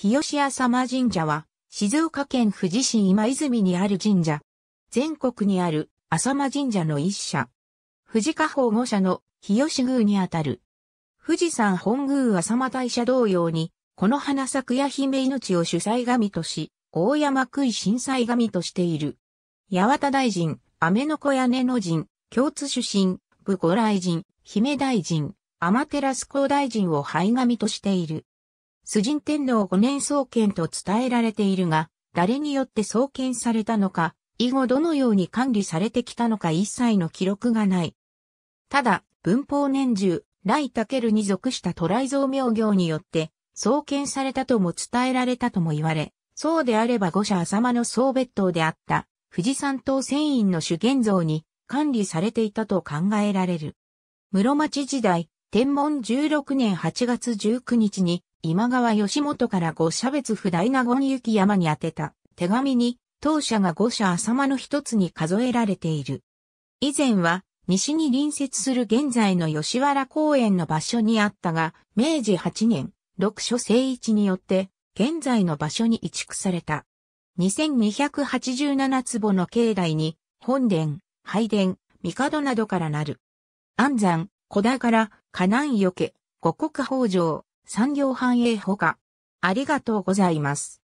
日吉浅間神社は、静岡県富士市今泉にある神社。全国にある浅間神社の一社。富士家宝五社の日吉宮にあたる。富士山本宮浅間大社同様に、この花咲くや姫命を主催神とし、大山杭震災神としている。八幡大臣、雨の子屋根の神、共通出身、武古来人、姫大臣、天照光大臣を灰神としている。崇神天皇5年創建と伝えられているが、誰によって創建されたのか、以後どのように管理されてきたのか一切の記録がない。ただ、文法年中、雷武るに属した都来蔵妙行によって、創建されたとも伝えられたとも言われ、そうであれば五社浅間の総別当であった、富士山島船員の主現像に管理されていたと考えられる。室町時代、天文16年8月19日に、今川義元から五社別不大納言雪山に宛てた手紙に当社が五社浅間の一つに数えられている。以前は西に隣接する現在の吉原公園の場所にあったが、明治8年、六所聖一によって現在の場所に移築された。2287坪の境内に本殿、拝殿、帝などからなる。安山、小田から、河南よけ、五国北条、産業繁栄ほか。ありがとうございます。